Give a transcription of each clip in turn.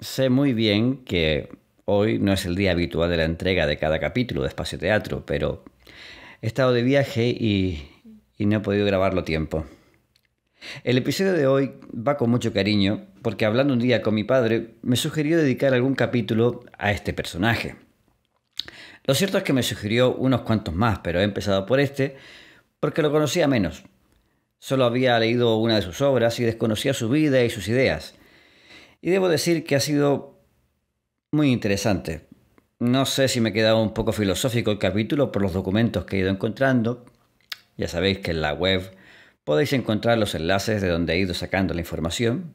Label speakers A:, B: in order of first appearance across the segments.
A: Sé muy bien que hoy no es el día habitual de la entrega de cada capítulo de Espacio Teatro, pero he estado de viaje y, no he podido grabarlo a tiempo. El episodio de hoy va con mucho cariño porque hablando un día con mi padre me sugirió dedicar algún capítulo a este personaje. Lo cierto es que me sugirió unos cuantos más, pero he empezado por este porque lo conocía menos. Solo había leído una de sus obras y desconocía su vida y sus ideas. Y debo decir que ha sido muy interesante. No sé si me quedado un poco filosófico el capítulo por los documentos que he ido encontrando. Ya sabéis que en la web podéis encontrar los enlaces de donde he ido sacando la información.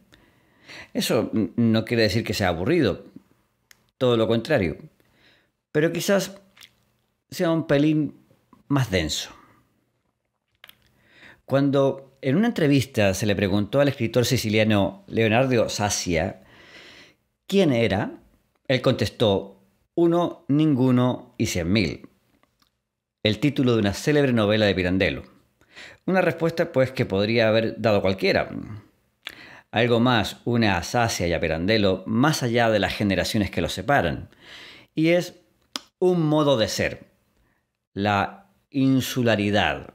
A: Eso no quiere decir que sea aburrido, todo lo contrario, pero quizás sea un pelín más denso. Cuando en una entrevista se le preguntó al escritor siciliano Leonardo Sassia quién era. Él contestó, uno, ninguno y cien mil. El título de una célebre novela de Pirandello. Una respuesta pues que podría haber dado cualquiera. Algo más una a Sacia y a Pirandello más allá de las generaciones que los separan. Y es un modo de ser, la insularidad,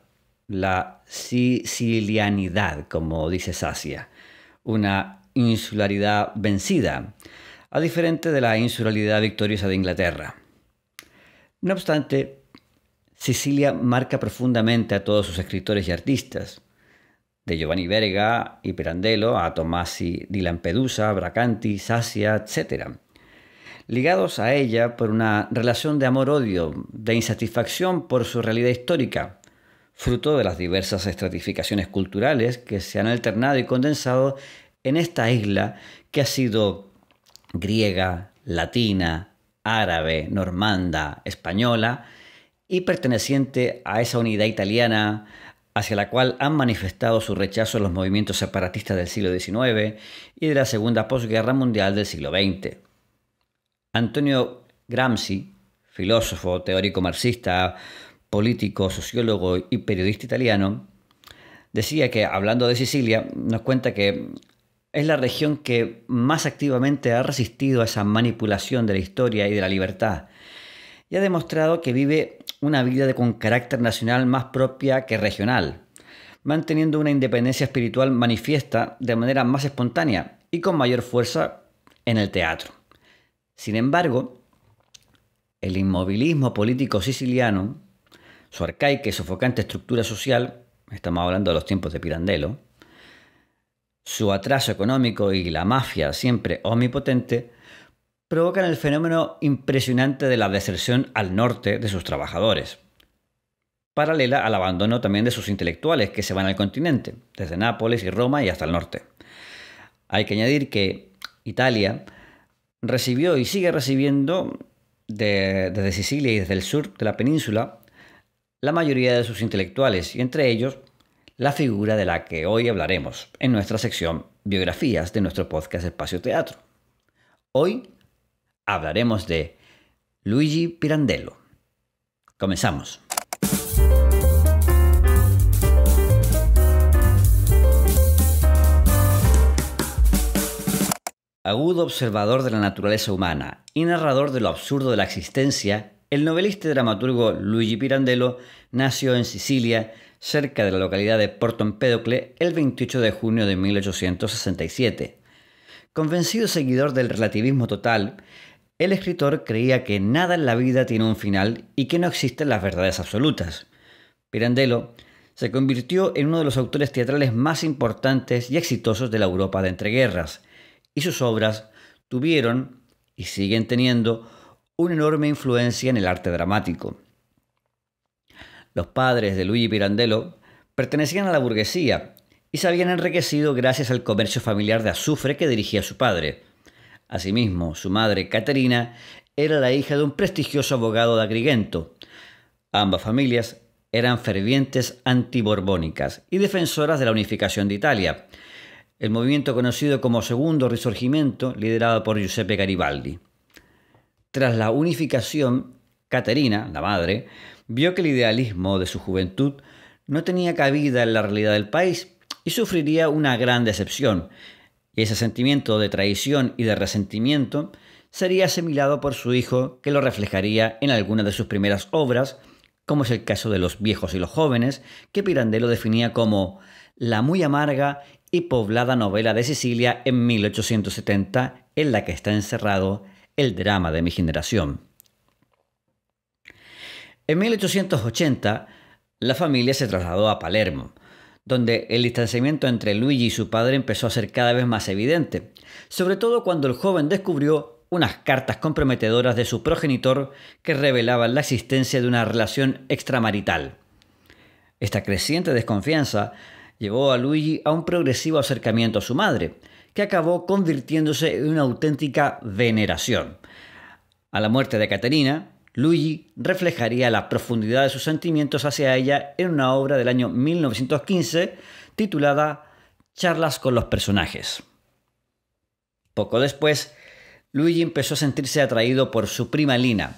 A: la sicilianidad, como dice Sacia, una insularidad vencida, a diferente de la insularidad victoriosa de Inglaterra. No obstante, Sicilia marca profundamente a todos sus escritores y artistas, de Giovanni Verga y Pirandello a Tomasi di Lampedusa, Bracanti, Sassia, etc., ligados a ella por una relación de amor-odio, de insatisfacción por su realidad histórica, fruto de las diversas estratificaciones culturales que se han alternado y condensado en esta isla que ha sido griega, latina, árabe, normanda, española y perteneciente a esa unidad italiana hacia la cual han manifestado su rechazo los movimientos separatistas del siglo XIX y de la Segunda Posguerra Mundial del siglo XX. Antonio Gramsci, filósofo teórico marxista, político, sociólogo y periodista italiano, decía que, hablando de Sicilia, nos cuenta que es la región que más activamente ha resistido a esa manipulación de la historia y de la libertad, y ha demostrado que vive una vida con carácter nacional más propia que regional, manteniendo una independencia espiritual manifiesta de manera más espontánea y con mayor fuerza en el teatro. Sin embargo, el inmovilismo político siciliano su arcaica y sofocante estructura social, estamos hablando de los tiempos de Pirandello, su atraso económico y la mafia siempre omnipotente, provocan el fenómeno impresionante de la deserción al norte de sus trabajadores, paralela al abandono también de sus intelectuales que se van al continente, desde Nápoles y Roma y hasta el norte. Hay que añadir que Italia recibió y sigue recibiendo desde Sicilia y desde el sur de la península la mayoría de sus intelectuales y entre ellos la figura de la que hoy hablaremos en nuestra sección Biografías de nuestro podcast Espacio Teatro. Hoy hablaremos de Luigi Pirandello. Comenzamos. Agudo observador de la naturaleza humana y narrador de lo absurdo de la existencia el novelista y dramaturgo Luigi Pirandello nació en Sicilia, cerca de la localidad de Porto Empedocle, el 28 de junio de 1867. Convencido seguidor del relativismo total, el escritor creía que nada en la vida tiene un final y que no existen las verdades absolutas. Pirandello se convirtió en uno de los autores teatrales más importantes y exitosos de la Europa de entreguerras, y sus obras tuvieron y siguen teniendo una enorme influencia en el arte dramático. Los padres de Luigi Pirandello pertenecían a la burguesía y se habían enriquecido gracias al comercio familiar de azufre que dirigía su padre. Asimismo, su madre, Caterina, era la hija de un prestigioso abogado de Agrigento. Ambas familias eran fervientes antiborbónicas y defensoras de la unificación de Italia, el movimiento conocido como Segundo Risorgimento, liderado por Giuseppe Garibaldi. Tras la unificación, Caterina, la madre, vio que el idealismo de su juventud no tenía cabida en la realidad del país y sufriría una gran decepción. Y ese sentimiento de traición y de resentimiento sería asimilado por su hijo, que lo reflejaría en algunas de sus primeras obras, como es el caso de Los viejos y los jóvenes, que Pirandello definía como la muy amarga y poblada novela de Sicilia en 1870, en la que está encerrado el drama de mi generación. En 1880, la familia se trasladó a Palermo, donde el distanciamiento entre Luigi y su padre empezó a ser cada vez más evidente, sobre todo cuando el joven descubrió unas cartas comprometedoras de su progenitor que revelaban la existencia de una relación extramarital. Esta creciente desconfianza llevó a Luigi a un progresivo acercamiento a su madre, que acabó convirtiéndose en una auténtica veneración. A la muerte de Caterina, Luigi reflejaría la profundidad de sus sentimientos hacia ella en una obra del año 1915 titulada Charlas con los personajes. Poco después, Luigi empezó a sentirse atraído por su prima Lina,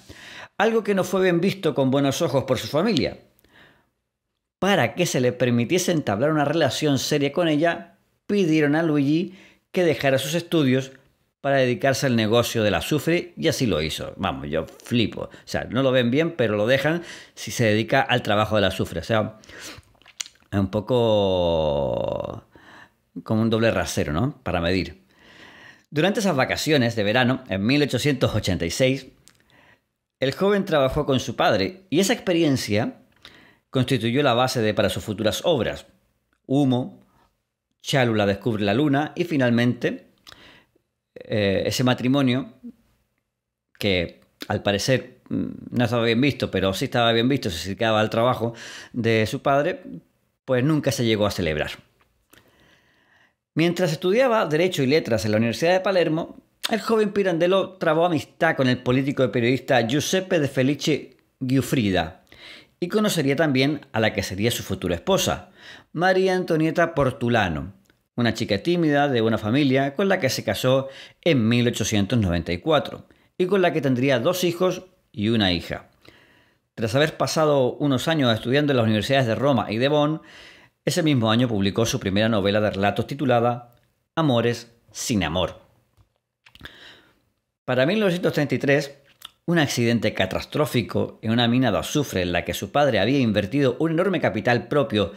A: algo que no fue bien visto con buenos ojos por su familia. Para que se le permitiese entablar una relación seria con ella, pidieron a Luigi que dejara sus estudios para dedicarse al negocio del azufre y así lo hizo. Vamos, yo flipo. O sea, no lo ven bien, pero lo dejan si se dedica al trabajo del azufre. O sea, es un poco como un doble rasero, ¿no? Para medir. Durante esas vacaciones de verano, en 1886, el joven trabajó con su padre y esa experiencia constituyó la base de para sus futuras obras. Humo, Chalula descubre la luna y finalmente eh, ese matrimonio, que al parecer mm, no estaba bien visto, pero sí estaba bien visto, se dedicaba al trabajo de su padre, pues nunca se llegó a celebrar. Mientras estudiaba Derecho y Letras en la Universidad de Palermo, el joven Pirandello trabó amistad con el político y periodista Giuseppe de Felice Giuffrida y conocería también a la que sería su futura esposa, María Antonieta Portulano, una chica tímida de una familia con la que se casó en 1894 y con la que tendría dos hijos y una hija. Tras haber pasado unos años estudiando en las universidades de Roma y de Bonn, ese mismo año publicó su primera novela de relatos titulada Amores sin amor. Para 1933, un accidente catastrófico en una mina de azufre en la que su padre había invertido un enorme capital propio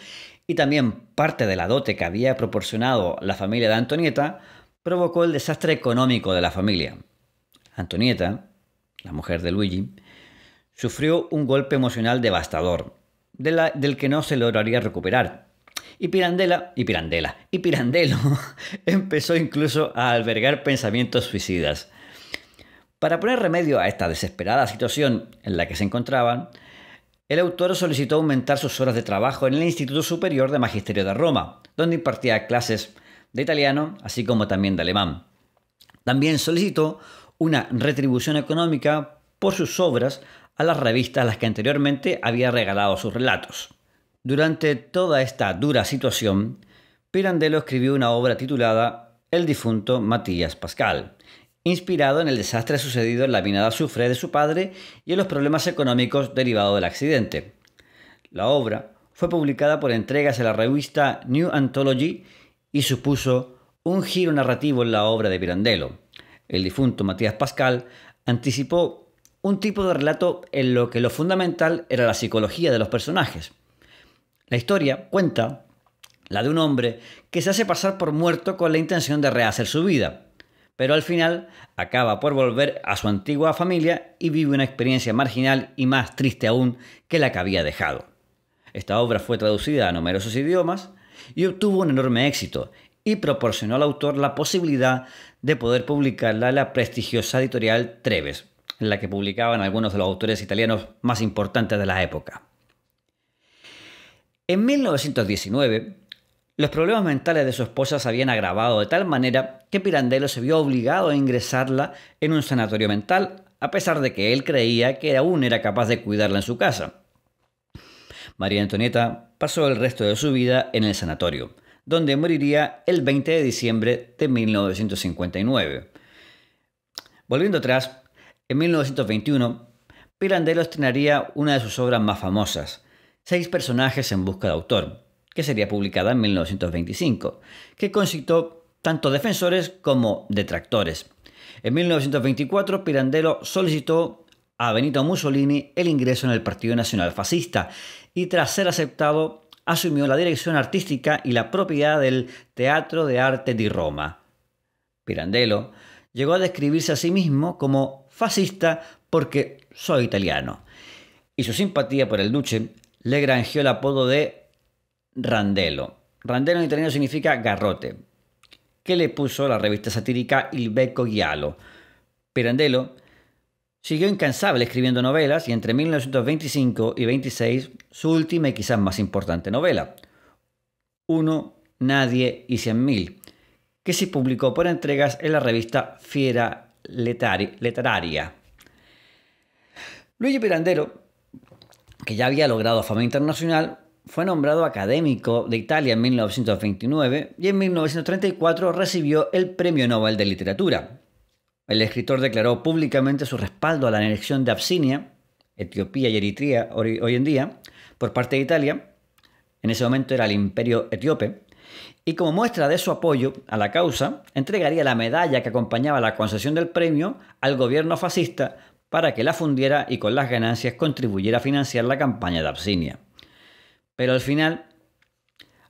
A: y también parte de la dote que había proporcionado la familia de Antonieta, provocó el desastre económico de la familia. Antonieta, la mujer de Luigi, sufrió un golpe emocional devastador, del que no se lograría recuperar. Y Pirandela, y Pirandela, y Pirandelo empezó incluso a albergar pensamientos suicidas. Para poner remedio a esta desesperada situación en la que se encontraban, el autor solicitó aumentar sus horas de trabajo en el Instituto Superior de Magisterio de Roma, donde impartía clases de italiano, así como también de alemán. También solicitó una retribución económica por sus obras a las revistas a las que anteriormente había regalado sus relatos. Durante toda esta dura situación, Pirandello escribió una obra titulada El difunto Matías Pascal, inspirado en el desastre sucedido en la mina de azufre de su padre y en los problemas económicos derivados del accidente. La obra fue publicada por entregas en la revista New Anthology y supuso un giro narrativo en la obra de Pirandello. El difunto Matías Pascal anticipó un tipo de relato en lo que lo fundamental era la psicología de los personajes. La historia cuenta la de un hombre que se hace pasar por muerto con la intención de rehacer su vida pero al final acaba por volver a su antigua familia y vive una experiencia marginal y más triste aún que la que había dejado. Esta obra fue traducida a numerosos idiomas y obtuvo un enorme éxito y proporcionó al autor la posibilidad de poder publicarla en la prestigiosa editorial Treves, en la que publicaban algunos de los autores italianos más importantes de la época. En 1919, los problemas mentales de su esposa se habían agravado de tal manera que Pirandello se vio obligado a ingresarla en un sanatorio mental, a pesar de que él creía que aún era capaz de cuidarla en su casa. María Antonieta pasó el resto de su vida en el sanatorio, donde moriría el 20 de diciembre de 1959. Volviendo atrás, en 1921, Pirandello estrenaría una de sus obras más famosas, Seis personajes en busca de autor, que sería publicada en 1925, que concitó tanto defensores como detractores. En 1924, Pirandello solicitó a Benito Mussolini el ingreso en el Partido Nacional Fascista y tras ser aceptado asumió la dirección artística y la propiedad del Teatro de Arte di Roma. Pirandello llegó a describirse a sí mismo como fascista porque soy italiano. Y su simpatía por el duque le granjeó el apodo de Randello. Randello en italiano significa garrote, que le puso la revista satírica Il Becco Giallo. Pirandello siguió incansable escribiendo novelas y entre 1925 y 26 su última y quizás más importante novela, Uno, Nadie y Cien Mil, que se publicó por entregas en la revista Fiera letteraria Luigi Pirandello, que ya había logrado fama internacional, fue nombrado académico de Italia en 1929 y en 1934 recibió el Premio Nobel de Literatura. El escritor declaró públicamente su respaldo a la anexión de Absinia, Etiopía y Eritrea hoy en día, por parte de Italia, en ese momento era el imperio etíope, y como muestra de su apoyo a la causa, entregaría la medalla que acompañaba la concesión del premio al gobierno fascista para que la fundiera y con las ganancias contribuyera a financiar la campaña de Absinia. Pero al final,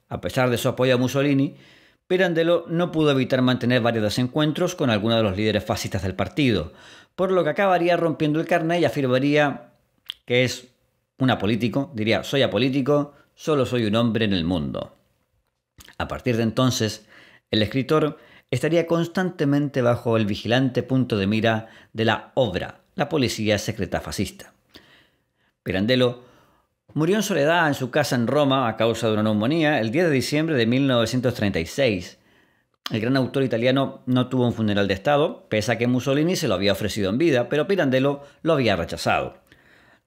A: a pesar de su apoyo a Mussolini, Pirandello no pudo evitar mantener varios desencuentros con algunos de los líderes fascistas del partido, por lo que acabaría rompiendo el carnet y afirmaría que es un apolítico, diría soy apolítico, solo soy un hombre en el mundo. A partir de entonces, el escritor estaría constantemente bajo el vigilante punto de mira de la obra, la policía secreta fascista. Pirandello Murió en soledad en su casa en Roma a causa de una neumonía el 10 de diciembre de 1936. El gran autor italiano no tuvo un funeral de Estado, pese a que Mussolini se lo había ofrecido en vida, pero Pirandello lo había rechazado.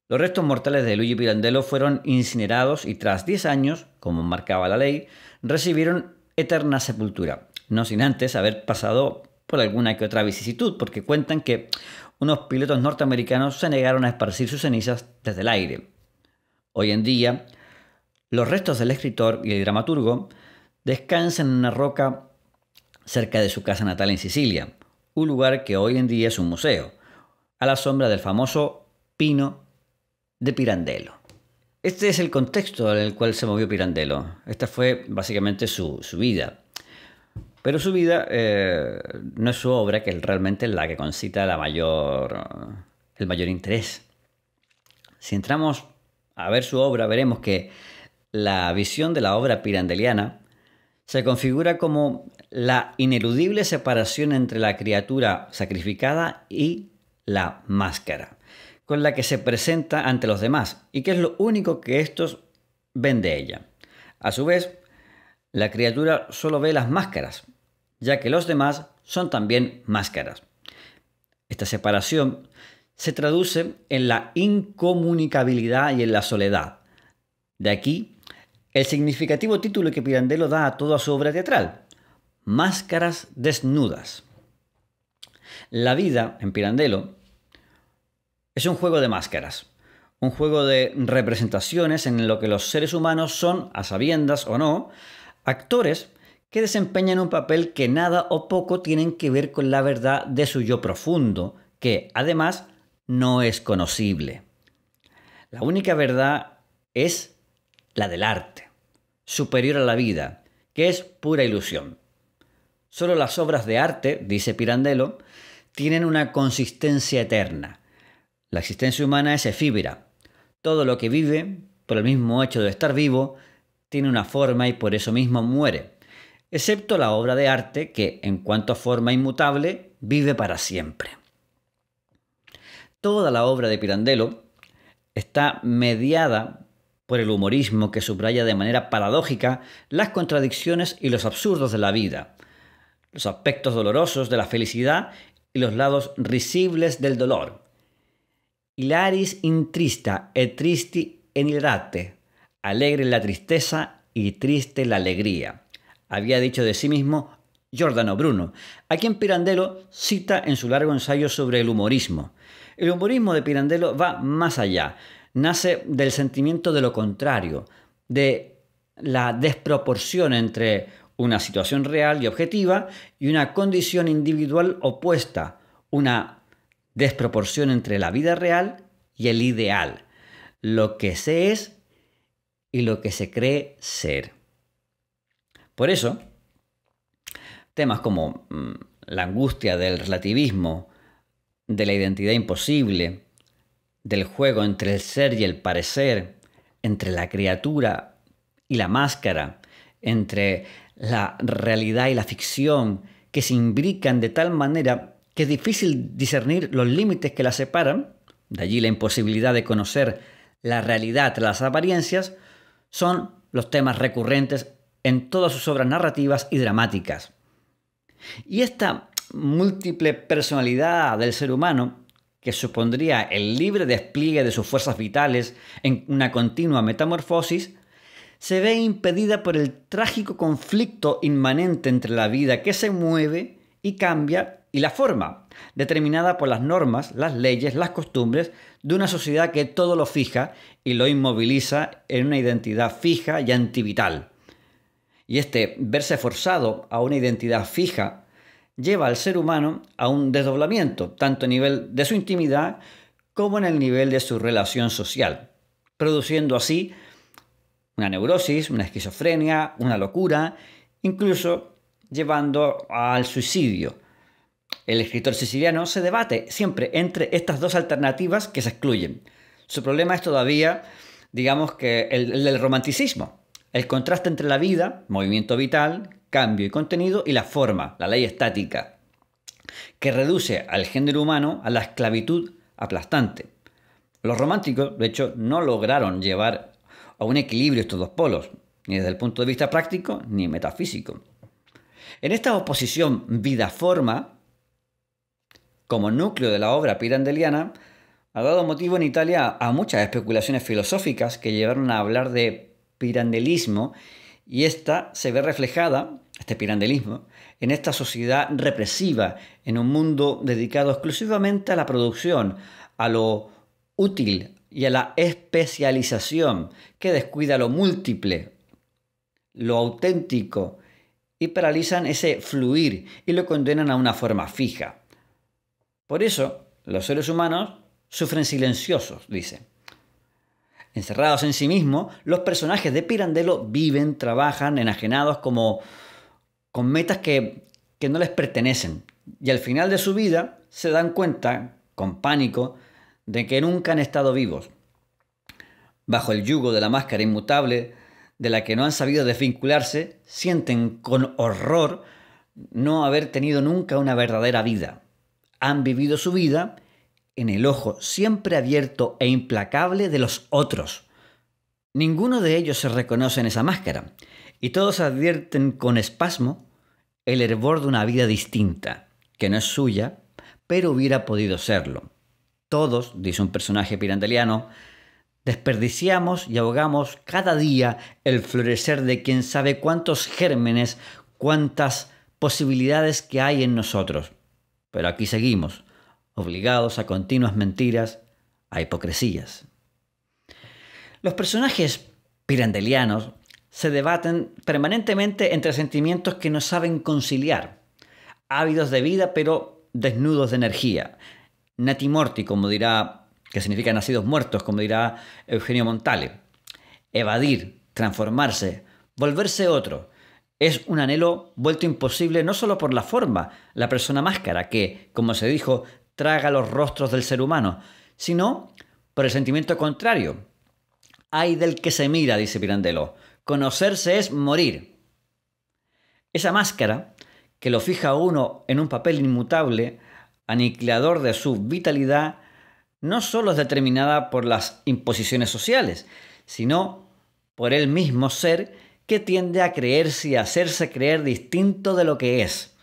A: Los restos mortales de Luigi Pirandello fueron incinerados y tras 10 años, como marcaba la ley, recibieron eterna sepultura, no sin antes haber pasado por alguna que otra vicisitud, porque cuentan que unos pilotos norteamericanos se negaron a esparcir sus cenizas desde el aire. Hoy en día, los restos del escritor y el dramaturgo descansan en una roca cerca de su casa natal en Sicilia, un lugar que hoy en día es un museo, a la sombra del famoso pino de Pirandello. Este es el contexto en el cual se movió Pirandello. Esta fue básicamente su, vida. Pero su vida eh, no es su obra, que es realmente la que concita la mayor, el mayor interés. Si entramos a ver su obra, veremos que la visión de la obra pirandeliana se configura como la ineludible separación entre la criatura sacrificada y la máscara, con la que se presenta ante los demás y que es lo único que estos ven de ella. A su vez, la criatura solo ve las máscaras, ya que los demás son también máscaras. Esta separación se traduce en la incomunicabilidad y en la soledad. De aquí el significativo título que Pirandello da a toda su obra teatral, Máscaras desnudas. La vida en Pirandello es un juego de máscaras, un juego de representaciones en lo que los seres humanos son, a sabiendas o no, actores que desempeñan un papel que nada o poco tienen que ver con la verdad de su yo profundo, que además no es conocible. La única verdad es la del arte, superior a la vida, que es pura ilusión. Solo las obras de arte, dice Pirandello, tienen una consistencia eterna. La existencia humana es efímera. Todo lo que vive, por el mismo hecho de estar vivo, tiene una forma y por eso mismo muere, excepto la obra de arte que, en cuanto a forma inmutable, vive para siempre. Toda la obra de Pirandello está mediada por el humorismo que subraya de manera paradójica las contradicciones y los absurdos de la vida, los aspectos dolorosos de la felicidad y los lados risibles del dolor. Hilaris intrista e tristi en hilarate, alegre la tristeza y triste la alegría, había dicho de sí mismo Giordano Bruno, a quien Pirandello cita en su largo ensayo sobre el humorismo, el humorismo de Pirandello va más allá. Nace del sentimiento de lo contrario, de la desproporción entre una situación real y objetiva y una condición individual opuesta, una desproporción entre la vida real y el ideal, lo que se es y lo que se cree ser. Por eso, temas como mm, la angustia del relativismo, de la identidad imposible, del juego entre el ser y el parecer, entre la criatura y la máscara, entre la realidad y la ficción, que se imbrican de tal manera que es difícil discernir los límites que las separan, de allí la imposibilidad de conocer la realidad tras las apariencias, son los temas recurrentes en todas sus obras narrativas y dramáticas. Y esta múltiple personalidad del ser humano, que supondría el libre despliegue de sus fuerzas vitales en una continua metamorfosis, se ve impedida por el trágico conflicto inmanente entre la vida que se mueve y cambia y la forma, determinada por las normas, las leyes, las costumbres de una sociedad que todo lo fija y lo inmoviliza en una identidad fija y antivital. Y este verse forzado a una identidad fija lleva al ser humano a un desdoblamiento, tanto a nivel de su intimidad como en el nivel de su relación social, produciendo así una neurosis, una esquizofrenia, una locura, incluso llevando al suicidio. El escritor siciliano se debate siempre entre estas dos alternativas que se excluyen. Su problema es todavía, digamos que, el, del romanticismo, el contraste entre la vida, movimiento vital, cambio y contenido y la forma, la ley estática, que reduce al género humano a la esclavitud aplastante. Los románticos, de hecho, no lograron llevar a un equilibrio estos dos polos, ni desde el punto de vista práctico ni metafísico. En esta oposición vida-forma, como núcleo de la obra pirandeliana, ha dado motivo en Italia a muchas especulaciones filosóficas que llevaron a hablar de pirandelismo y esta se ve reflejada este pirandelismo, en esta sociedad represiva, en un mundo dedicado exclusivamente a la producción, a lo útil y a la especialización, que descuida lo múltiple, lo auténtico, y paralizan ese fluir y lo condenan a una forma fija. Por eso, los seres humanos sufren silenciosos, dice. Encerrados en sí mismos, los personajes de Pirandello viven, trabajan, enajenados como con metas que, que no les pertenecen. Y al final de su vida se dan cuenta, con pánico, de que nunca han estado vivos. Bajo el yugo de la máscara inmutable, de la que no han sabido desvincularse, sienten con horror no haber tenido nunca una verdadera vida. Han vivido su vida en el ojo siempre abierto e implacable de los otros. Ninguno de ellos se reconoce en esa máscara y todos advierten con espasmo el hervor de una vida distinta, que no es suya, pero hubiera podido serlo. Todos, dice un personaje pirandeliano, desperdiciamos y ahogamos cada día el florecer de quien sabe cuántos gérmenes, cuántas posibilidades que hay en nosotros. Pero aquí seguimos, obligados a continuas mentiras, a hipocresías. Los personajes pirandelianos se debaten permanentemente entre sentimientos que no saben conciliar, ávidos de vida pero desnudos de energía, natimorti, como dirá, que significa nacidos muertos, como dirá Eugenio Montale, evadir, transformarse, volverse otro. Es un anhelo vuelto imposible no solo por la forma, la persona máscara, que, como se dijo, traga los rostros del ser humano, sino por el sentimiento contrario. Hay del que se mira, dice Pirandello Conocerse es morir. Esa máscara que lo fija uno en un papel inmutable, aniquilador de su vitalidad, no solo es determinada por las imposiciones sociales, sino por el mismo ser que tiende a creerse y a hacerse creer distinto de lo que es,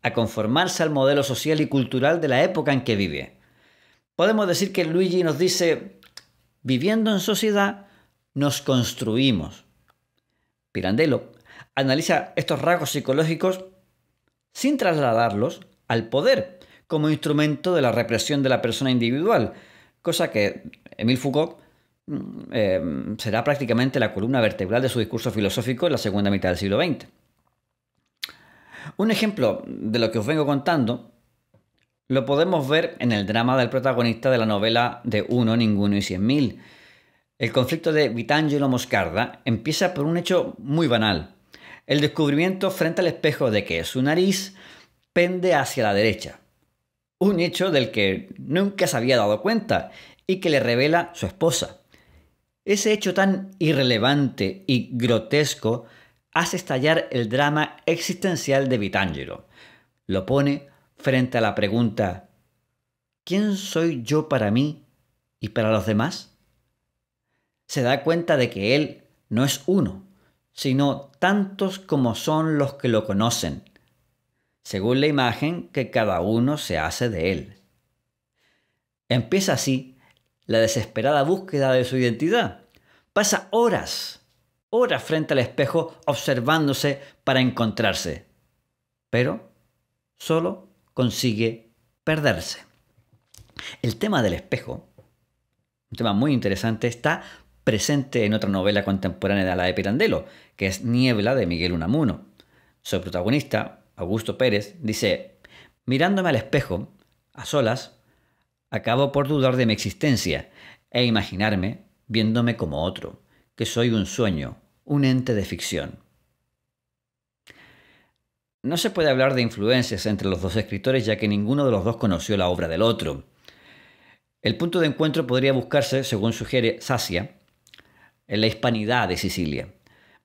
A: a conformarse al modelo social y cultural de la época en que vive. Podemos decir que Luigi nos dice, viviendo en sociedad, nos construimos. Pirandello analiza estos rasgos psicológicos sin trasladarlos al poder como instrumento de la represión de la persona individual, cosa que Emil Foucault mm, eh, será prácticamente la columna vertebral de su discurso filosófico en la segunda mitad del siglo XX. Un ejemplo de lo que os vengo contando lo podemos ver en el drama del protagonista de la novela de Uno, Ninguno y Cien Mil, el conflicto de Vitangelo Moscarda empieza por un hecho muy banal, el descubrimiento frente al espejo de que su nariz pende hacia la derecha, un hecho del que nunca se había dado cuenta y que le revela su esposa. Ese hecho tan irrelevante y grotesco hace estallar el drama existencial de Vitangelo. Lo pone frente a la pregunta, ¿quién soy yo para mí y para los demás? se da cuenta de que Él no es uno, sino tantos como son los que lo conocen, según la imagen que cada uno se hace de Él. Empieza así la desesperada búsqueda de su identidad. Pasa horas, horas frente al espejo observándose para encontrarse, pero solo consigue perderse. El tema del espejo, un tema muy interesante, está presente en otra novela contemporánea de la de Pirandello, que es Niebla de Miguel Unamuno. Su protagonista, Augusto Pérez, dice, mirándome al espejo, a solas, acabo por dudar de mi existencia e imaginarme viéndome como otro, que soy un sueño, un ente de ficción. No se puede hablar de influencias entre los dos escritores ya que ninguno de los dos conoció la obra del otro. El punto de encuentro podría buscarse, según sugiere Sacia, en la hispanidad de Sicilia.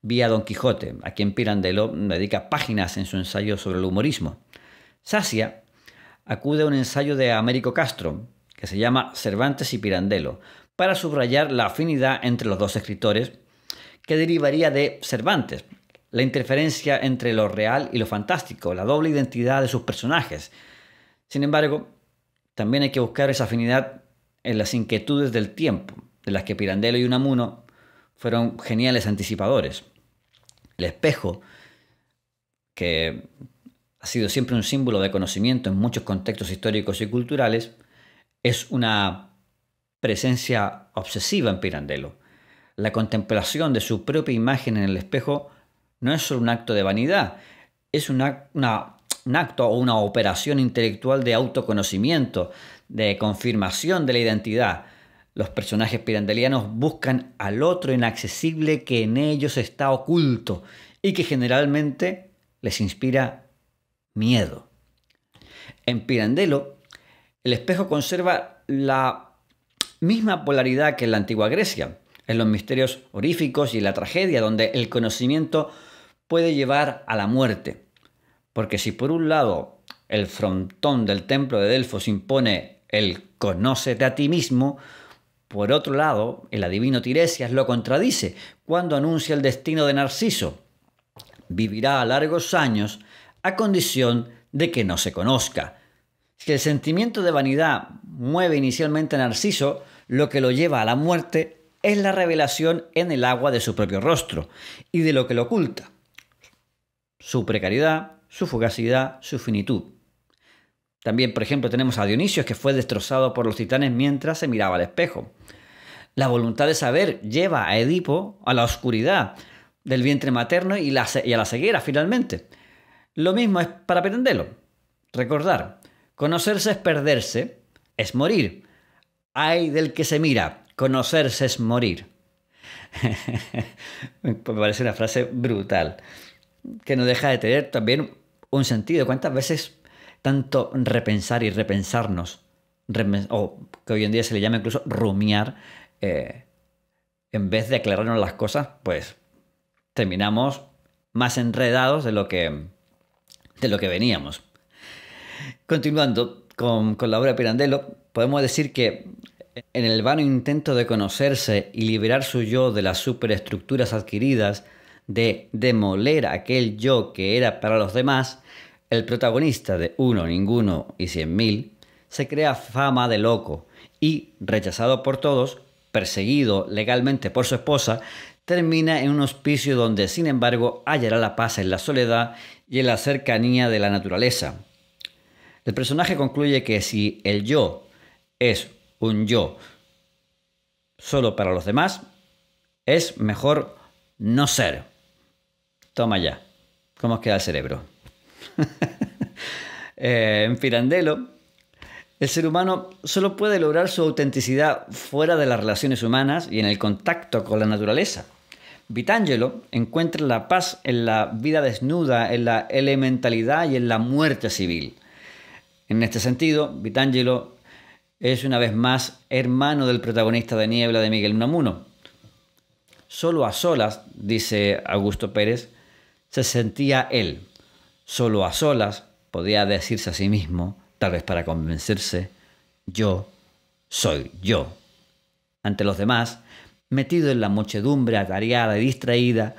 A: Vía Don Quijote, a quien Pirandello dedica páginas en su ensayo sobre el humorismo. Sacia acude a un ensayo de Américo Castro, que se llama Cervantes y Pirandello, para subrayar la afinidad entre los dos escritores que derivaría de Cervantes, la interferencia entre lo real y lo fantástico, la doble identidad de sus personajes. Sin embargo, también hay que buscar esa afinidad en las inquietudes del tiempo, de las que Pirandello y Unamuno fueron geniales anticipadores. El espejo, que ha sido siempre un símbolo de conocimiento en muchos contextos históricos y culturales, es una presencia obsesiva en Pirandello. La contemplación de su propia imagen en el espejo no es solo un acto de vanidad, es una, una, un acto o una operación intelectual de autoconocimiento, de confirmación de la identidad, los personajes pirandelianos buscan al otro inaccesible que en ellos está oculto y que generalmente les inspira miedo. En Pirandelo, el espejo conserva la misma polaridad que en la antigua Grecia, en los misterios oríficos y en la tragedia, donde el conocimiento puede llevar a la muerte. Porque si por un lado el frontón del templo de Delfos impone el conócete a ti mismo, por otro lado, el adivino Tiresias lo contradice cuando anuncia el destino de Narciso. Vivirá largos años a condición de que no se conozca. Si el sentimiento de vanidad mueve inicialmente a Narciso, lo que lo lleva a la muerte es la revelación en el agua de su propio rostro y de lo que lo oculta. Su precariedad, su fugacidad, su finitud. También, por ejemplo, tenemos a Dionisio que fue destrozado por los titanes mientras se miraba al espejo. La voluntad de saber lleva a Edipo a la oscuridad del vientre materno y, a la ceguera finalmente. Lo mismo es para Petendelo. Recordar, conocerse es perderse, es morir. Ay del que se mira, conocerse es morir. Me parece una frase brutal, que no deja de tener también un sentido. ¿Cuántas veces tanto repensar y repensarnos, o que hoy en día se le llama incluso rumiar, eh, en vez de aclararnos las cosas, pues terminamos más enredados de lo que, de lo que veníamos. Continuando con, con la obra de Pirandello, podemos decir que en el vano intento de conocerse y liberar su yo de las superestructuras adquiridas, de demoler aquel yo que era para los demás, el protagonista de Uno, Ninguno y Cien Mil se crea fama de loco y, rechazado por todos, perseguido legalmente por su esposa, termina en un hospicio donde, sin embargo, hallará la paz en la soledad y en la cercanía de la naturaleza. El personaje concluye que si el yo es un yo solo para los demás, es mejor no ser. Toma ya. ¿Cómo os queda el cerebro? Eh, en Pirandello, el ser humano solo puede lograr su autenticidad fuera de las relaciones humanas y en el contacto con la naturaleza. Vitangelo encuentra la paz en la vida desnuda, en la elementalidad y en la muerte civil. En este sentido, Vitangelo es una vez más hermano del protagonista de Niebla de Miguel Unamuno. Solo a solas, dice Augusto Pérez, se sentía él, solo a solas, podía decirse a sí mismo, tal vez para convencerse, yo soy yo. Ante los demás, metido en la muchedumbre atareada y distraída,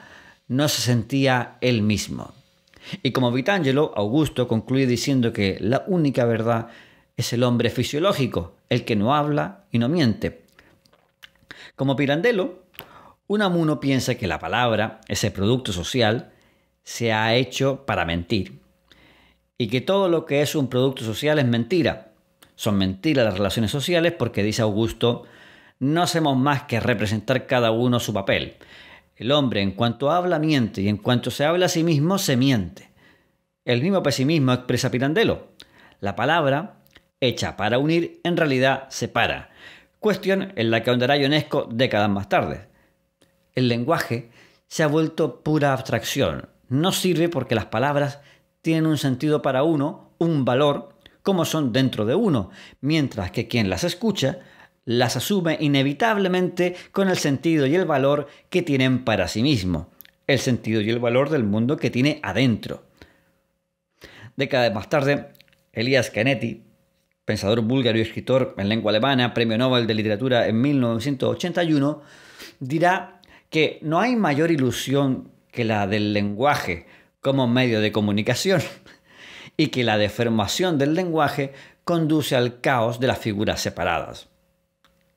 A: no se sentía él mismo. Y como Vitangelo, Augusto concluye diciendo que la única verdad es el hombre fisiológico, el que no habla y no miente. Como Pirandello, Unamuno piensa que la palabra, es el producto social, se ha hecho para mentir. Y que todo lo que es un producto social es mentira. Son mentiras las relaciones sociales porque, dice Augusto, no hacemos más que representar cada uno su papel. El hombre en cuanto habla miente y en cuanto se habla a sí mismo se miente. El mismo pesimismo expresa Pirandello. La palabra, hecha para unir, en realidad separa. Cuestión en la que ahondará Ionesco décadas más tarde. El lenguaje se ha vuelto pura abstracción, no sirve porque las palabras tienen un sentido para uno, un valor, como son dentro de uno, mientras que quien las escucha las asume inevitablemente con el sentido y el valor que tienen para sí mismo, el sentido y el valor del mundo que tiene adentro. Décadas más tarde, Elías Canetti, pensador búlgaro y escritor en lengua alemana, premio Nobel de Literatura en 1981, dirá que no hay mayor ilusión que la del lenguaje como medio de comunicación y que la deformación del lenguaje conduce al caos de las figuras separadas.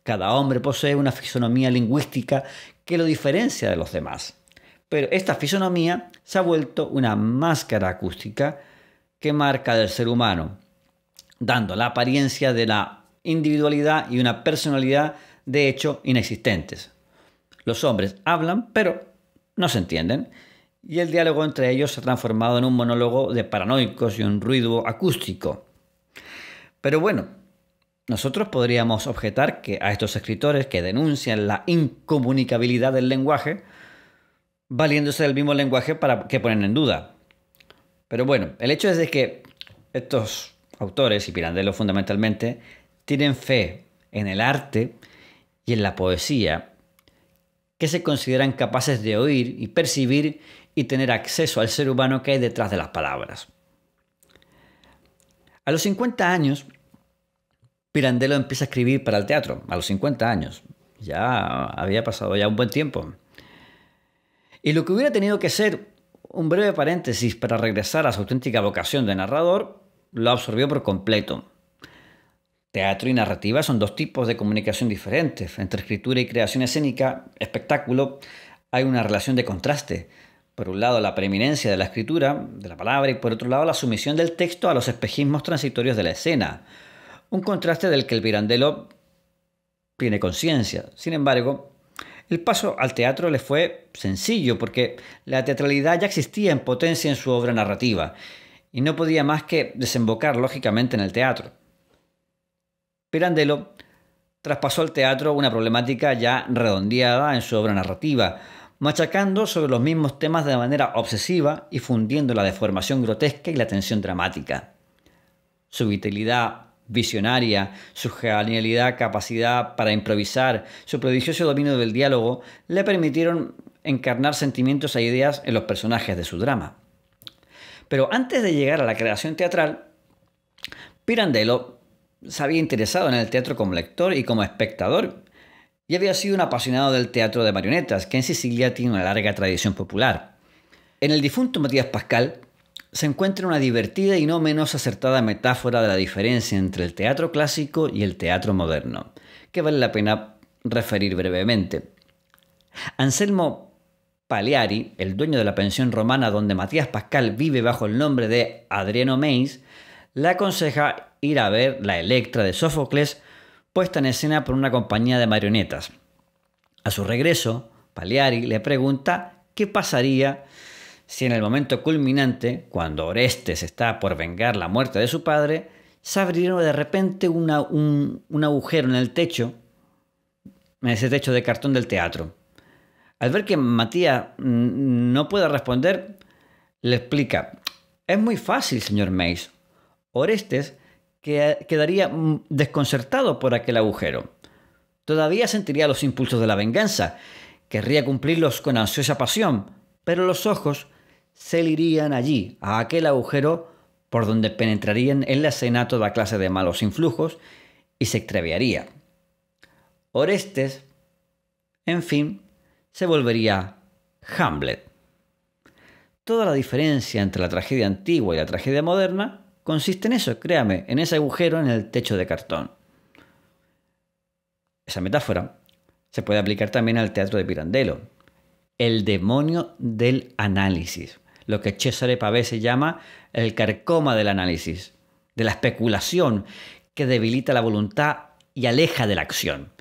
A: Cada hombre posee una fisonomía lingüística que lo diferencia de los demás, pero esta fisonomía se ha vuelto una máscara acústica que marca del ser humano, dando la apariencia de la individualidad y una personalidad de hecho inexistentes. Los hombres hablan, pero no se entienden y el diálogo entre ellos se ha transformado en un monólogo de paranoicos y un ruido acústico. Pero bueno, nosotros podríamos objetar que a estos escritores que denuncian la incomunicabilidad del lenguaje, valiéndose del mismo lenguaje para que ponen en duda. Pero bueno, el hecho es de que estos autores, y Pirandello fundamentalmente, tienen fe en el arte y en la poesía que se consideran capaces de oír y percibir y tener acceso al ser humano que hay detrás de las palabras. A los 50 años, Pirandello empieza a escribir para el teatro, a los 50 años. Ya había pasado ya un buen tiempo. Y lo que hubiera tenido que ser un breve paréntesis para regresar a su auténtica vocación de narrador, lo absorbió por completo. Teatro y narrativa son dos tipos de comunicación diferentes. Entre escritura y creación escénica, espectáculo, hay una relación de contraste. Por un lado, la preeminencia de la escritura, de la palabra, y por otro lado, la sumisión del texto a los espejismos transitorios de la escena. Un contraste del que el virandelo tiene conciencia. Sin embargo, el paso al teatro le fue sencillo porque la teatralidad ya existía en potencia en su obra narrativa y no podía más que desembocar lógicamente en el teatro. Pirandello traspasó al teatro una problemática ya redondeada en su obra narrativa, machacando sobre los mismos temas de manera obsesiva y fundiendo la deformación grotesca y la tensión dramática. Su vitalidad visionaria, su genialidad, capacidad para improvisar, su prodigioso dominio del diálogo le permitieron encarnar sentimientos e ideas en los personajes de su drama. Pero antes de llegar a la creación teatral, Pirandello se había interesado en el teatro como lector y como espectador y había sido un apasionado del teatro de marionetas, que en Sicilia tiene una larga tradición popular. En el difunto Matías Pascal se encuentra una divertida y no menos acertada metáfora de la diferencia entre el teatro clásico y el teatro moderno, que vale la pena referir brevemente. Anselmo Paleari, el dueño de la pensión romana donde Matías Pascal vive bajo el nombre de Adriano Meis, le aconseja ir a ver la Electra de Sófocles puesta en escena por una compañía de marionetas. A su regreso, Pagliari le pregunta qué pasaría si en el momento culminante, cuando Orestes está por vengar la muerte de su padre, se abriera de repente un, agujero en el techo, en ese techo de cartón del teatro. Al ver que Matías no puede responder, le explica, es muy fácil, señor Mace, Orestes que quedaría mm, desconcertado por aquel agujero. Todavía sentiría los impulsos de la venganza, querría cumplirlos con ansiosa pasión, pero los ojos se irían allí, a aquel agujero por donde penetrarían en la escena toda clase de malos influjos y se extraviaría. Orestes, en fin, se volvería Hamlet. Toda la diferencia entre la tragedia antigua y la tragedia moderna consiste en eso, créame, en ese agujero en el techo de cartón. Esa metáfora se puede aplicar también al teatro de Pirandello, el demonio del análisis, lo que Cesare se llama el carcoma del análisis, de la especulación que debilita la voluntad y aleja de la acción.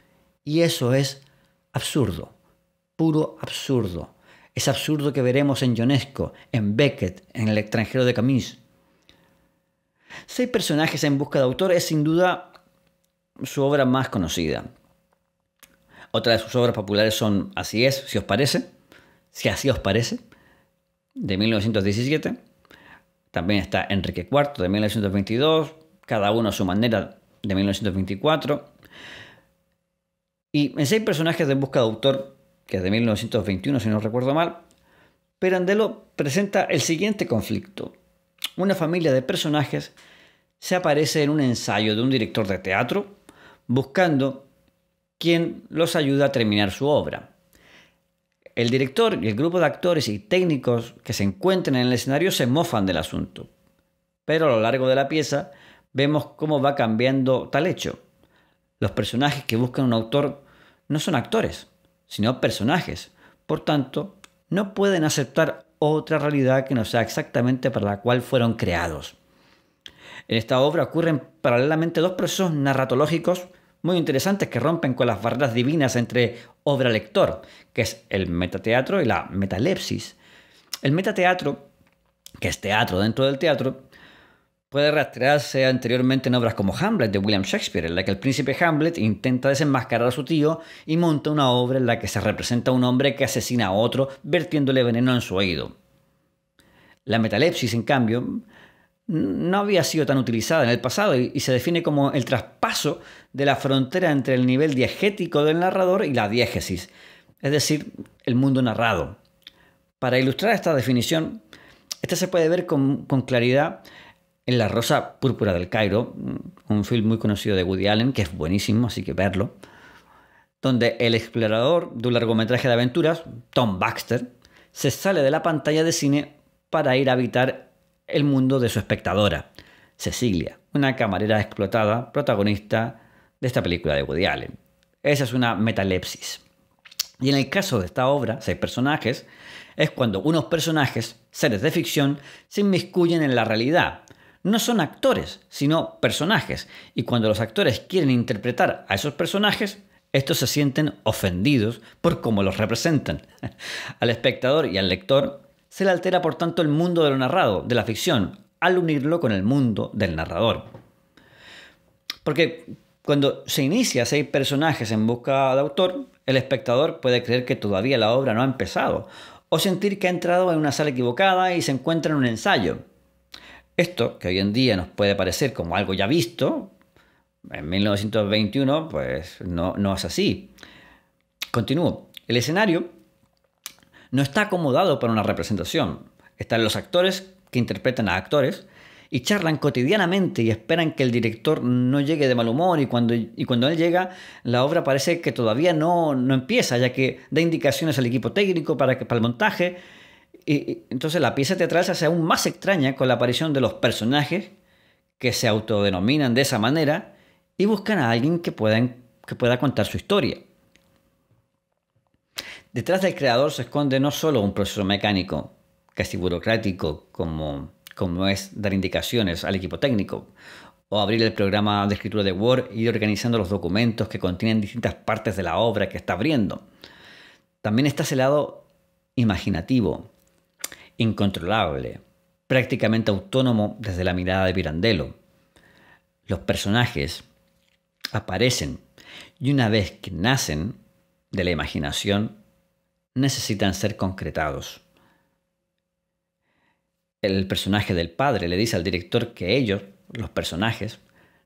A: Y eso es absurdo, puro absurdo. Es absurdo que veremos en Ionesco, en Beckett, en El extranjero de Camus, Seis personajes en busca de autor es sin duda su obra más conocida. Otra de sus obras populares son Así es, si os parece, si así os parece, de 1917. También está Enrique IV de 1922, cada uno a su manera de 1924. Y en seis personajes en busca de autor, que es de 1921 si no recuerdo mal, Perandelo presenta el siguiente conflicto una familia de personajes se aparece en un ensayo de un director de teatro buscando quien los ayuda a terminar su obra. El director y el grupo de actores y técnicos que se encuentran en el escenario se mofan del asunto, pero a lo largo de la pieza vemos cómo va cambiando tal hecho. Los personajes que buscan un autor no son actores, sino personajes, por tanto, no pueden aceptar otra realidad que no sea exactamente para la cual fueron creados. En esta obra ocurren paralelamente dos procesos narratológicos muy interesantes que rompen con las barreras divinas entre obra-lector, que es el metateatro y la metalepsis. El metateatro, que es teatro dentro del teatro, puede rastrearse anteriormente en obras como Hamlet de William Shakespeare, en la que el príncipe Hamlet intenta desenmascarar a su tío y monta una obra en la que se representa a un hombre que asesina a otro vertiéndole veneno en su oído. La metalepsis, en cambio, no había sido tan utilizada en el pasado y se define como el traspaso de la frontera entre el nivel diegético del narrador y la diégesis, es decir, el mundo narrado. Para ilustrar esta definición, esta se puede ver con, con claridad en La Rosa Púrpura del Cairo, un film muy conocido de Woody Allen, que es buenísimo, así que verlo, donde el explorador de un largometraje de aventuras, Tom Baxter, se sale de la pantalla de cine para ir a habitar el mundo de su espectadora, Cecilia, una camarera explotada, protagonista de esta película de Woody Allen. Esa es una metalepsis. Y en el caso de esta obra, seis personajes, es cuando unos personajes, seres de ficción, se inmiscuyen en la realidad, no son actores, sino personajes. Y cuando los actores quieren interpretar a esos personajes, estos se sienten ofendidos por cómo los representan. Al espectador y al lector se le altera por tanto el mundo de lo narrado, de la ficción, al unirlo con el mundo del narrador. Porque cuando se inicia seis personajes en busca de autor, el espectador puede creer que todavía la obra no ha empezado, o sentir que ha entrado en una sala equivocada y se encuentra en un ensayo, esto, que hoy en día nos puede parecer como algo ya visto, en 1921 pues no, es así. Continúo. El escenario no está acomodado para una representación. Están los actores que interpretan a actores y charlan cotidianamente y esperan que el director no llegue de mal humor y cuando, cuando él llega la obra parece que todavía no, empieza ya que da indicaciones al equipo técnico para, que, para el montaje entonces la pieza teatral se hace aún más extraña con la aparición de los personajes que se autodenominan de esa manera y buscan a alguien que pueda, que pueda contar su historia. Detrás del creador se esconde no solo un proceso mecánico, casi burocrático, como, como es dar indicaciones al equipo técnico, o abrir el programa de escritura de Word y ir organizando los documentos que contienen distintas partes de la obra que está abriendo. También está ese lado imaginativo, incontrolable, prácticamente autónomo desde la mirada de Pirandello. Los personajes aparecen y una vez que nacen de la imaginación, necesitan ser concretados. El personaje del padre le dice al director que ellos, los personajes,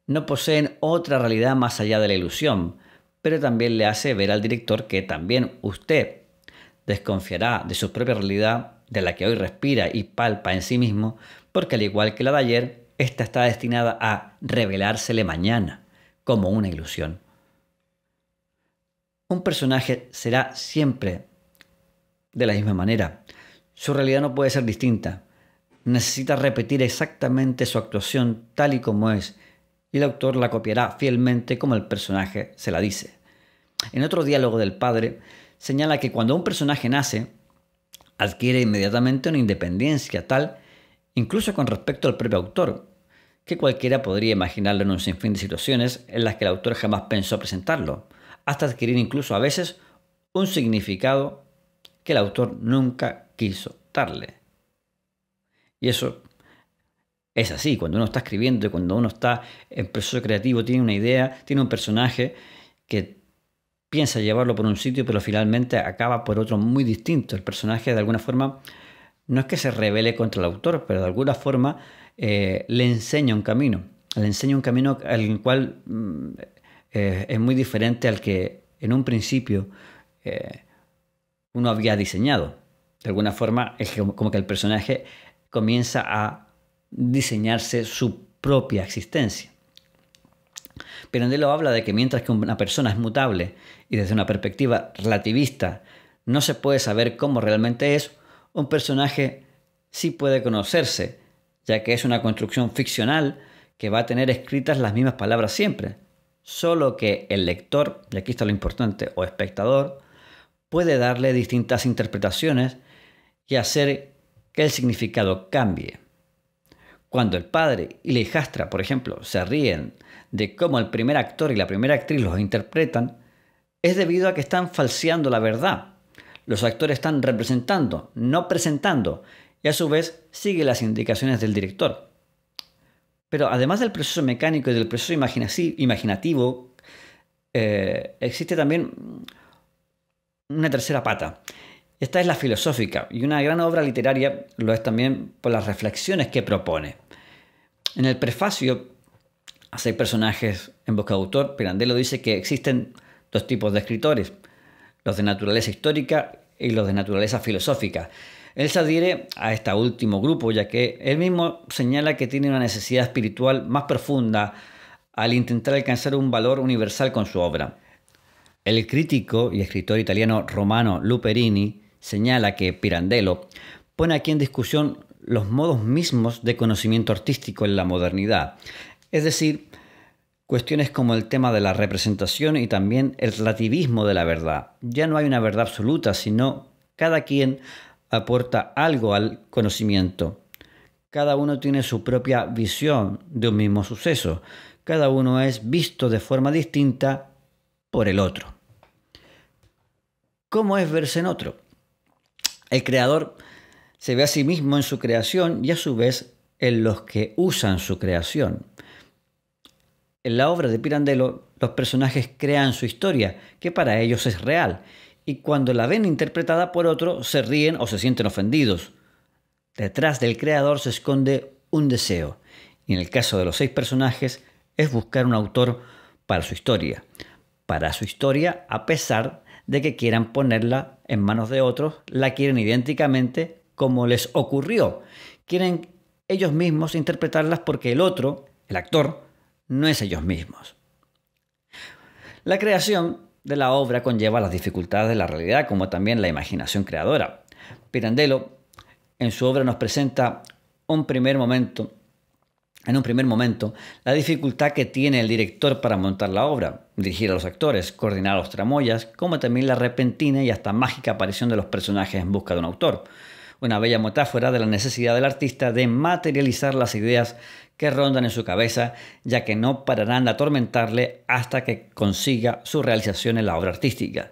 A: no poseen otra realidad más allá de la ilusión, pero también le hace ver al director que también usted desconfiará de su propia realidad de la que hoy respira y palpa en sí mismo, porque al igual que la de ayer, esta está destinada a revelársele mañana, como una ilusión. Un personaje será siempre de la misma manera. Su realidad no puede ser distinta. Necesita repetir exactamente su actuación tal y como es, y el autor la copiará fielmente como el personaje se la dice. En otro diálogo del padre, señala que cuando un personaje nace, adquiere inmediatamente una independencia tal, incluso con respecto al propio autor, que cualquiera podría imaginarlo en un sinfín de situaciones en las que el autor jamás pensó presentarlo, hasta adquirir incluso a veces un significado que el autor nunca quiso darle. Y eso es así, cuando uno está escribiendo, y cuando uno está en proceso creativo, tiene una idea, tiene un personaje que piensa llevarlo por un sitio, pero finalmente acaba por otro muy distinto. El personaje de alguna forma no es que se revele contra el autor, pero de alguna forma eh, le enseña un camino. Le enseña un camino al cual mm, eh, es muy diferente al que en un principio eh, uno había diseñado. De alguna forma es como que el personaje comienza a diseñarse su propia existencia lo habla de que mientras que una persona es mutable y desde una perspectiva relativista no se puede saber cómo realmente es, un personaje sí puede conocerse, ya que es una construcción ficcional que va a tener escritas las mismas palabras siempre, solo que el lector, y aquí está lo importante, o espectador, puede darle distintas interpretaciones y hacer que el significado cambie. Cuando el padre y la hijastra, por ejemplo, se ríen de cómo el primer actor y la primera actriz los interpretan es debido a que están falseando la verdad. Los actores están representando, no presentando, y a su vez sigue las indicaciones del director. Pero además del proceso mecánico y del proceso imaginativo, eh, existe también una tercera pata. Esta es la filosófica, y una gran obra literaria lo es también por las reflexiones que propone. En el prefacio seis personajes en busca de autor, Pirandello dice que existen dos tipos de escritores, los de naturaleza histórica y los de naturaleza filosófica. Él se adhiere a este último grupo, ya que él mismo señala que tiene una necesidad espiritual más profunda al intentar alcanzar un valor universal con su obra. El crítico y escritor italiano romano Luperini señala que Pirandello pone aquí en discusión los modos mismos de conocimiento artístico en la modernidad, es decir, cuestiones como el tema de la representación y también el relativismo de la verdad. Ya no hay una verdad absoluta, sino cada quien aporta algo al conocimiento. Cada uno tiene su propia visión de un mismo suceso. Cada uno es visto de forma distinta por el otro. ¿Cómo es verse en otro? El creador se ve a sí mismo en su creación y a su vez en los que usan su creación. En la obra de Pirandello, los personajes crean su historia, que para ellos es real, y cuando la ven interpretada por otro, se ríen o se sienten ofendidos. Detrás del creador se esconde un deseo, y en el caso de los seis personajes, es buscar un autor para su historia. Para su historia, a pesar de que quieran ponerla en manos de otros, la quieren idénticamente como les ocurrió. Quieren ellos mismos interpretarlas porque el otro, el actor, no es ellos mismos. La creación de la obra conlleva las dificultades de la realidad como también la imaginación creadora. Pirandello en su obra nos presenta un primer momento, en un primer momento, la dificultad que tiene el director para montar la obra, dirigir a los actores, coordinar a los tramoyas, como también la repentina y hasta mágica aparición de los personajes en busca de un autor, una bella metáfora de la necesidad del artista de materializar las ideas que rondan en su cabeza, ya que no pararán de atormentarle hasta que consiga su realización en la obra artística.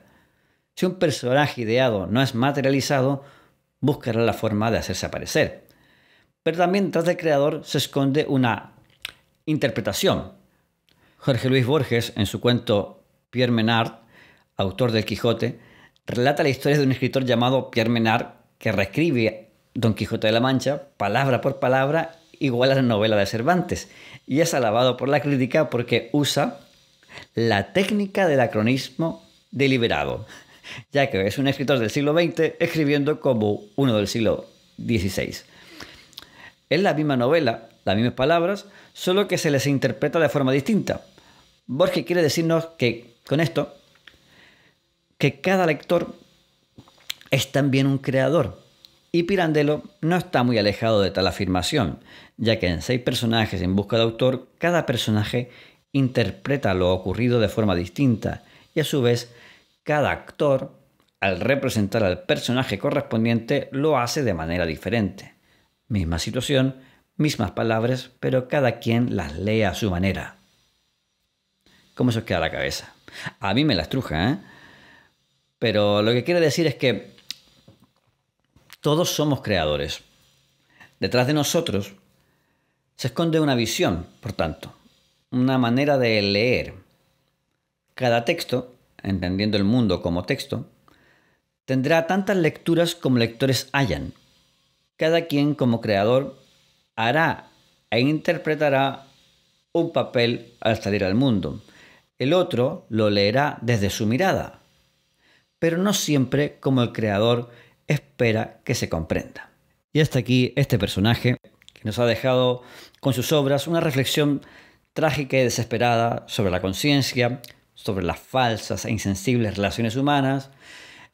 A: Si un personaje ideado no es materializado, buscará la forma de hacerse aparecer. Pero también detrás del creador se esconde una interpretación. Jorge Luis Borges, en su cuento Pierre Menard, autor del Quijote, relata la historia de un escritor llamado Pierre Menard que reescribe Don Quijote de la Mancha, palabra por palabra, igual a la novela de Cervantes, y es alabado por la crítica porque usa la técnica del acronismo deliberado, ya que es un escritor del siglo XX escribiendo como uno del siglo XVI. Es la misma novela, las mismas palabras, solo que se les interpreta de forma distinta. Borges quiere decirnos que con esto, que cada lector es también un creador. Y Pirandello no está muy alejado de tal afirmación, ya que en seis personajes en busca de autor, cada personaje interpreta lo ocurrido de forma distinta y a su vez cada actor, al representar al personaje correspondiente, lo hace de manera diferente. Misma situación, mismas palabras, pero cada quien las lee a su manera. ¿Cómo se os queda la cabeza? A mí me la estruja, ¿eh? Pero lo que quiere decir es que todos somos creadores. Detrás de nosotros se esconde una visión, por tanto, una manera de leer. Cada texto, entendiendo el mundo como texto, tendrá tantas lecturas como lectores hayan. Cada quien como creador hará e interpretará un papel al salir al mundo. El otro lo leerá desde su mirada, pero no siempre como el creador espera que se comprenda. Y hasta aquí este personaje que nos ha dejado con sus obras una reflexión trágica y desesperada sobre la conciencia, sobre las falsas e insensibles relaciones humanas,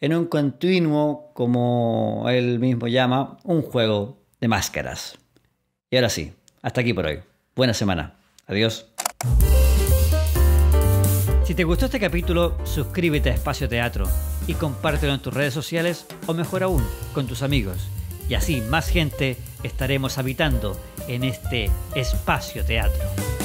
A: en un continuo, como él mismo llama, un juego de máscaras. Y ahora sí, hasta aquí por hoy. Buena semana. Adiós. Si te gustó este capítulo, suscríbete a Espacio Teatro y compártelo en tus redes sociales o mejor aún, con tus amigos. Y así más gente estaremos habitando en este espacio teatro.